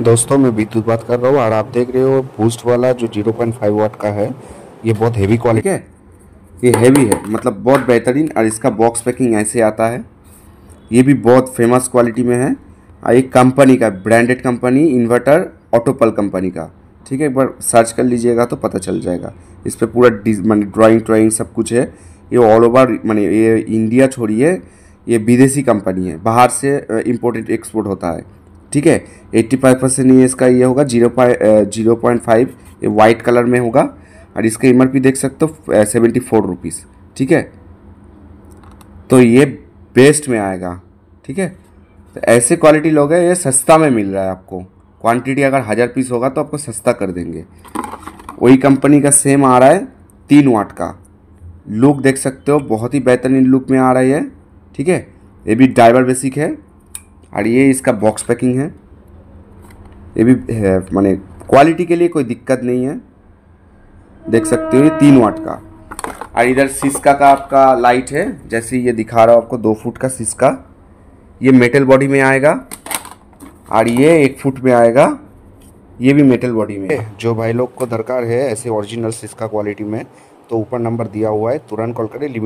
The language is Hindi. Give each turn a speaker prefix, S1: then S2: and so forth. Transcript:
S1: दोस्तों मैं विद्युत बात कर रहा हूँ और आप देख रहे हो बूस्ट वाला जो 0.5 वाट का है ये बहुत हेवी क्वालिटी है ये हैवी है मतलब बहुत बेहतरीन और इसका बॉक्स पैकिंग ऐसे आता है ये भी बहुत फेमस क्वालिटी में है और एक कंपनी का ब्रांडेड कंपनी इन्वर्टर ऑटोपल कंपनी का ठीक है एक बार सर्च कर लीजिएगा तो पता चल जाएगा इस पर पूरा मैंने ड्राॅइंग ट्राॅइंग सब कुछ है ये ऑल ओवर मैंने ये इंडिया छोड़िए ये विदेशी कंपनी है बाहर से इम्पोर्टेड एक्सपोर्ट होता है ठीक है एट्टी फाइव परसेंट ये इसका ये होगा जीरो जीरो पॉइंट फाइव ये वाइट कलर में होगा और इसका एम देख सकते हो सेवेंटी फोर रुपीज़ ठीक है तो ये बेस्ट में आएगा ठीक है तो ऐसे क्वालिटी लोग हैं ये सस्ता में मिल रहा है आपको क्वांटिटी अगर हज़ार पीस होगा तो आपको सस्ता कर देंगे वही कंपनी का सेम आ रहा है तीन वाट का लुक देख सकते हो बहुत ही बेहतरीन लुक में आ रही है ठीक है ये भी ड्राइवर बेसिक है और ये इसका बॉक्स पैकिंग है ये भी है माने क्वालिटी के लिए कोई दिक्कत नहीं है देख सकते हो ये तीन वाट का और इधर सिस्का का आपका लाइट है जैसे ये दिखा रहा हूँ आपको दो फुट का सिस्का ये मेटल बॉडी में आएगा और ये एक फुट में आएगा ये भी मेटल बॉडी में जो भाई लोग को दरकार है ऐसे ओरिजिनल सिस्का क्वालिटी में तो ऊपर नंबर दिया हुआ है तुरंत कॉल करें